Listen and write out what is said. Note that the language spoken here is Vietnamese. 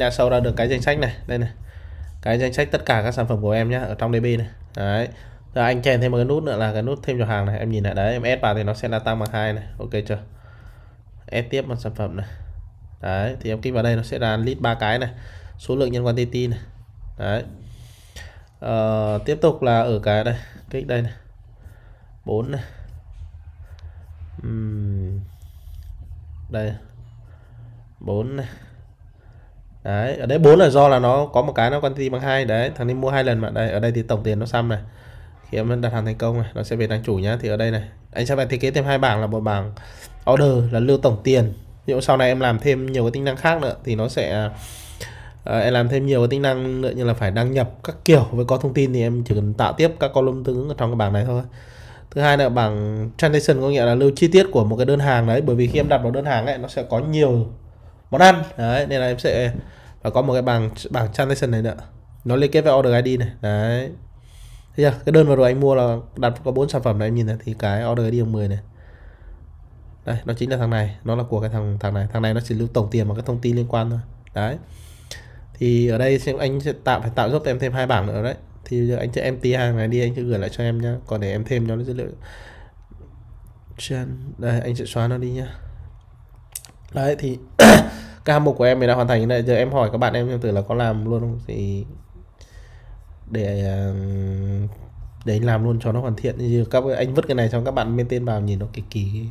nhà sâu ra được cái danh sách này đây này cái danh sách tất cả các sản phẩm của em nhé ở trong DB này đấy rồi anh chèn thêm một cái nút nữa là cái nút thêm vào hàng này em nhìn lại đấy em ép vào thì nó sẽ là tăng bằng hai này ok chưa ép tiếp một sản phẩm này đấy thì em kích vào đây nó sẽ là list ba cái này số lượng nhân quantity này đấy ờ, tiếp tục là ở cái đây kích đây này bốn này uhm. đây bốn này đấy ở đây bốn là do là nó có một cái nó quantity bằng hai đấy thằng nên mua hai lần mà đây ở đây thì tổng tiền nó xăm này khi em đặt hàng thành công này nó sẽ về đăng chủ nhá thì ở đây này anh sẽ phải thiết kế thêm hai bảng là một bảng order là lưu tổng tiền nhưng sau này em làm thêm nhiều cái tính năng khác nữa thì nó sẽ à, em làm thêm nhiều cái tính năng nữa như là phải đăng nhập các kiểu với có thông tin thì em chỉ cần tạo tiếp các column tương ứng ở trong cái bảng này thôi thứ hai là bảng transaction có nghĩa là lưu chi tiết của một cái đơn hàng đấy bởi vì khi em đặt một đơn hàng ấy nó sẽ có nhiều món ăn đấy nên là em sẽ và có một cái bảng bảng transaction này nữa nó liên kết với order id này đấy Thế chưa? cái đơn vừa rồi anh mua là đặt có bốn sản phẩm này em nhìn này thì cái order id 10 này đây nó chính là thằng này nó là của cái thằng thằng này thằng này nó chỉ lưu tổng tiền và các thông tin liên quan thôi đấy thì ở đây xem anh sẽ tạo phải tạo giúp em thêm hai bảng nữa đấy thì giờ anh sẽ empty hàng này đi anh sẽ gửi lại cho em nhá còn để em thêm cho nó dữ liệu trên đây anh sẽ xóa nó đi nhá đấy thì cái hạng mục của em mình đã hoàn thành như này giờ em hỏi các bạn em xem thử là có làm luôn không thì để à, để làm luôn cho nó hoàn thiện như các anh vứt cái này cho các bạn bên tên vào nhìn nó kỳ kỳ